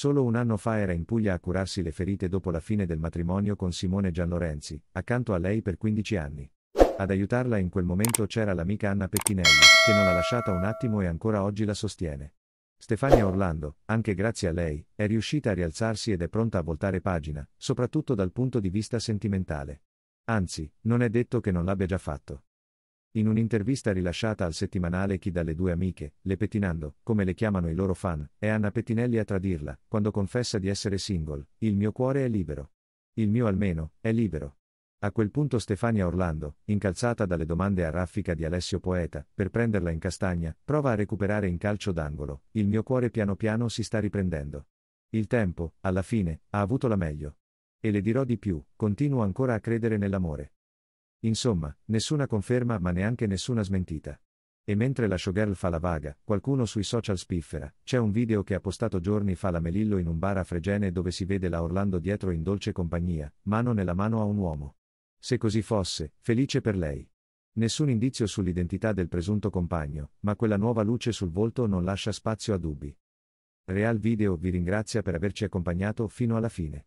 Solo un anno fa era in Puglia a curarsi le ferite dopo la fine del matrimonio con Simone Gianlorenzi, accanto a lei per 15 anni. Ad aiutarla in quel momento c'era l'amica Anna Pettinelli, che non l'ha lasciata un attimo e ancora oggi la sostiene. Stefania Orlando, anche grazie a lei, è riuscita a rialzarsi ed è pronta a voltare pagina, soprattutto dal punto di vista sentimentale. Anzi, non è detto che non l'abbia già fatto. In un'intervista rilasciata al settimanale Chi dalle due amiche, le Pettinando, come le chiamano i loro fan, è Anna Pettinelli a tradirla, quando confessa di essere single, il mio cuore è libero. Il mio almeno, è libero. A quel punto Stefania Orlando, incalzata dalle domande a raffica di Alessio Poeta, per prenderla in castagna, prova a recuperare in calcio d'angolo, il mio cuore piano piano si sta riprendendo. Il tempo, alla fine, ha avuto la meglio. E le dirò di più, continuo ancora a credere nell'amore. Insomma, nessuna conferma ma neanche nessuna smentita. E mentre la showgirl fa la vaga, qualcuno sui social spiffera, c'è un video che ha postato giorni fa la Melillo in un bar a Fregene dove si vede la Orlando dietro in dolce compagnia, mano nella mano a un uomo. Se così fosse, felice per lei. Nessun indizio sull'identità del presunto compagno, ma quella nuova luce sul volto non lascia spazio a dubbi. Real Video vi ringrazia per averci accompagnato fino alla fine.